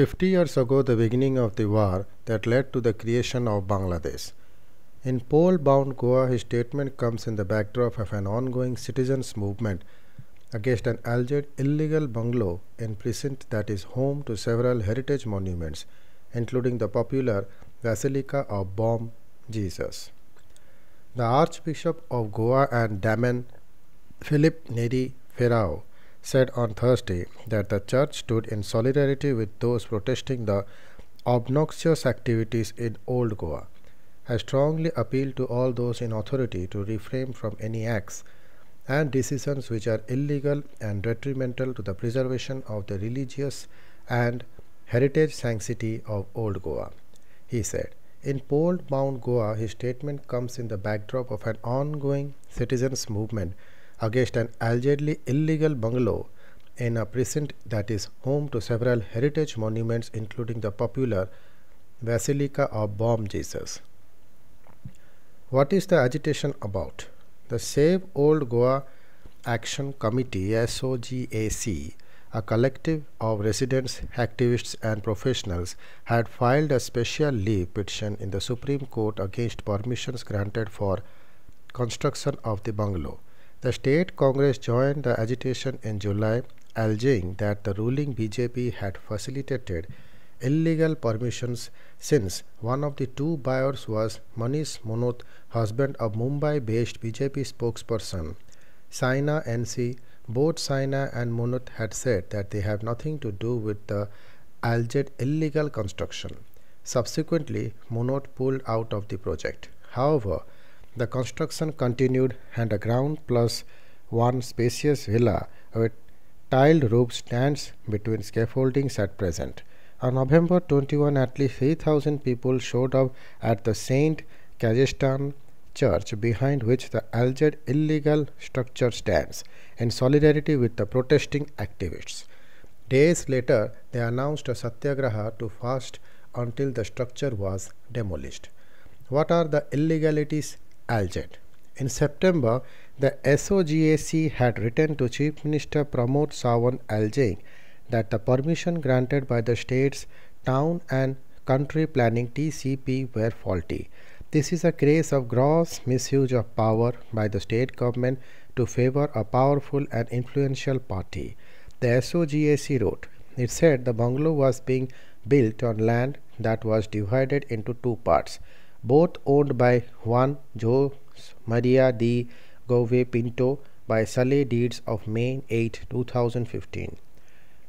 50 years ago the beginning of the war that led to the creation of Bangladesh. In Pole bound Goa, his statement comes in the backdrop of an ongoing citizens' movement against an alleged illegal bungalow in precinct that is home to several heritage monuments, including the popular Basilica of Bom Jesus. The Archbishop of Goa and Daman, Philip Neri Ferrao, said on Thursday that the church stood in solidarity with those protesting the obnoxious activities in Old Goa. I strongly appeal to all those in authority to refrain from any acts and decisions which are illegal and detrimental to the preservation of the religious and heritage sanctity of Old Goa, he said. In Pole Mount Goa, his statement comes in the backdrop of an ongoing citizens' movement against an allegedly illegal bungalow in a precinct that is home to several heritage monuments including the popular Basilica of Bomb Jesus. What is the agitation about? The Save Old Goa Action Committee SOGAC, a collective of residents, activists and professionals had filed a special leave petition in the Supreme Court against permissions granted for construction of the bungalow. The state congress joined the agitation in July, alleging that the ruling BJP had facilitated illegal permissions since one of the two buyers was Manish Monoth, husband of Mumbai-based BJP spokesperson Saina NC. Both Saina and Monoth had said that they have nothing to do with the alleged illegal construction. Subsequently, Monoth pulled out of the project. However, the construction continued and a ground plus one spacious villa with tiled roof stands between scaffoldings at present. On November 21, at least 3,000 people showed up at the St. Kajestan church behind which the alleged illegal structure stands in solidarity with the protesting activists. Days later, they announced a satyagraha to fast until the structure was demolished. What are the illegalities Alget. In September, the SOGAC had written to Chief Minister Pramod Sawan Aljain that the permission granted by the state's town and country planning TCP were faulty. This is a case of gross misuse of power by the state government to favor a powerful and influential party. The SOGAC wrote, it said the bungalow was being built on land that was divided into two parts both owned by Juan Jose Maria de Gove Pinto by Sully Deeds of May 8, 2015.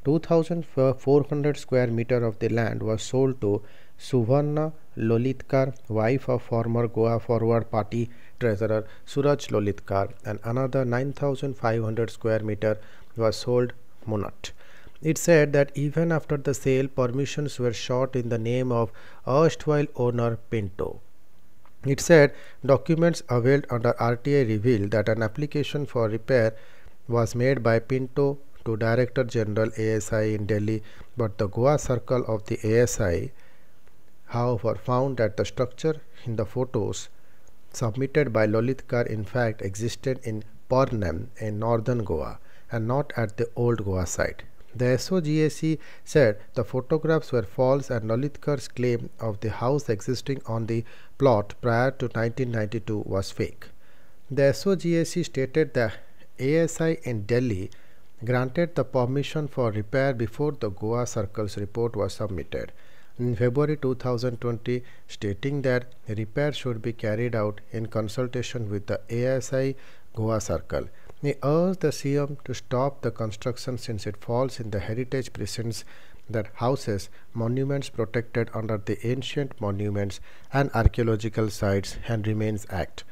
2,400 square meter of the land was sold to Suvarna Lolitkar, wife of former Goa Forward Party treasurer Suraj Lolitkar, and another 9,500 square meter was sold Munat. It said that even after the sale, permissions were sought in the name of erstwhile owner Pinto. It said documents availed under RTA reveal that an application for repair was made by Pinto to Director General ASI in Delhi, but the Goa circle of the ASI, however, found that the structure in the photos submitted by Lolitkar in fact existed in Parnam in northern Goa and not at the old Goa site. The SOGAC said the photographs were false and Lalitkar's claim of the house existing on the plot prior to 1992 was fake. The SOGAC stated that ASI in Delhi granted the permission for repair before the Goa Circle's report was submitted in February 2020 stating that repair should be carried out in consultation with the ASI Goa Circle. We urge the CM to stop the construction since it falls in the heritage precincts that houses monuments protected under the Ancient Monuments and Archaeological Sites and Remains Act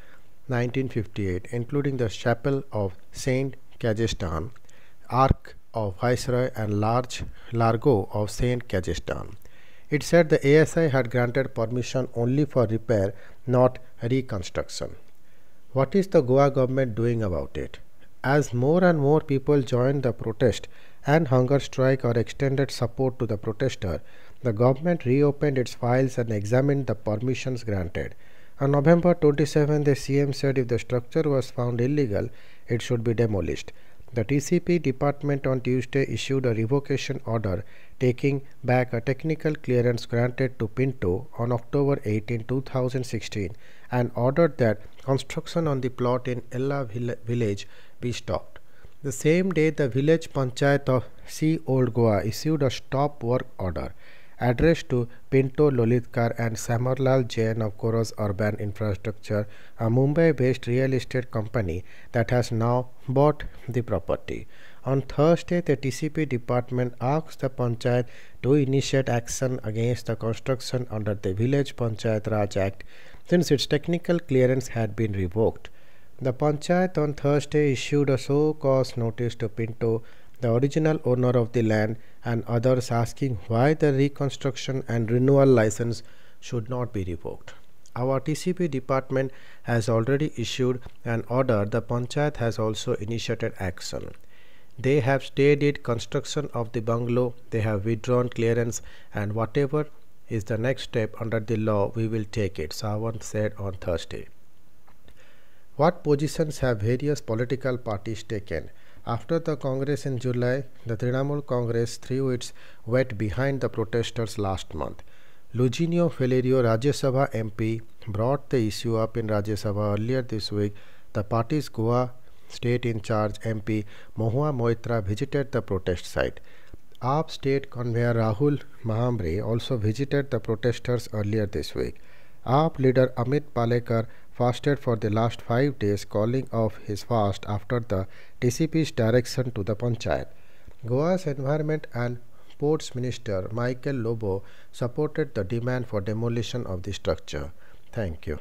1958 including the Chapel of Saint Kazakhstan, Ark of Viceroy and Large Largo of Saint Kazakhstan. It said the ASI had granted permission only for repair not reconstruction. What is the Goa government doing about it? As more and more people joined the protest and hunger strike or extended support to the protester, the government reopened its files and examined the permissions granted. On November 27, the CM said if the structure was found illegal, it should be demolished. The TCP department on Tuesday issued a revocation order taking back a technical clearance granted to Pinto on October 18, 2016 and ordered that construction on the plot in Ella village be stopped. The same day the village panchayat of Sea Old Goa issued a stop work order addressed to Pinto Lolitkar and Samarlal Jain of Koros Urban Infrastructure, a Mumbai-based real estate company that has now bought the property. On Thursday, the TCP department asked the panchayat to initiate action against the construction under the Village Panchayat Raj Act since its technical clearance had been revoked. The panchayat on Thursday issued a show cause notice to Pinto the original owner of the land and others asking why the reconstruction and renewal license should not be revoked. Our TCP department has already issued an order. The panchayat has also initiated action. They have stayed construction of the bungalow. They have withdrawn clearance and whatever is the next step under the law, we will take it, Sawant said on Thursday. What positions have various political parties taken? After the Congress in July, the Trinamool Congress threw its weight behind the protesters last month. Luginio Felerio, Rajya Sabha MP, brought the issue up in Rajya Sabha earlier this week. The party's Goa state in charge MP Mohua Moitra visited the protest site. AAP state convener Rahul Mahambre also visited the protesters earlier this week. AAP leader Amit Palekar fasted for the last five days calling off his fast after the DCP's direction to the panchayat. Goa's environment and ports minister Michael Lobo supported the demand for demolition of the structure. Thank you.